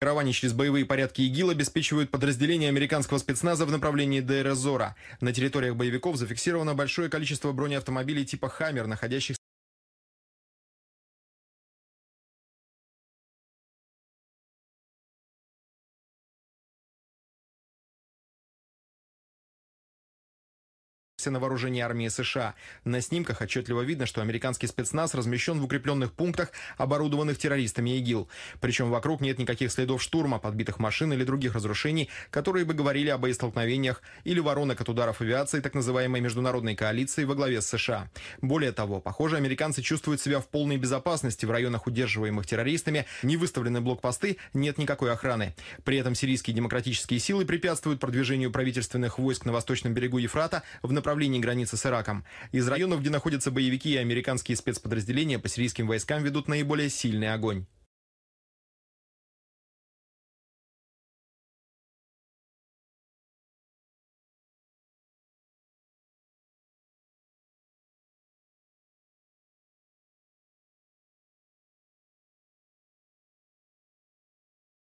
Формирование через боевые порядки ИГИЛ обеспечивают подразделения американского спецназа в направлении дейр эз На территориях боевиков зафиксировано большое количество бронеавтомобилей типа «Хаммер», находящихся все на вооружении армии США. На снимках отчетливо видно, что американский спецназ размещен в укрепленных пунктах, оборудованных террористами ИГИЛ. Причем вокруг нет никаких следов штурма, подбитых машин или других разрушений, которые бы говорили о боестолкновениях или воронок от ударов авиации так называемой международной коалиции во главе с США. Более того, похоже, американцы чувствуют себя в полной безопасности в районах, удерживаемых террористами, не выставлены блокпосты, нет никакой охраны. При этом сирийские демократические силы препятствуют продвижению правительственных войск на восточном берегу Ефрата в направлении направлении границы с Ираком. Из районов, где находятся боевики и американские спецподразделения, по сирийским войскам ведут наиболее сильный огонь.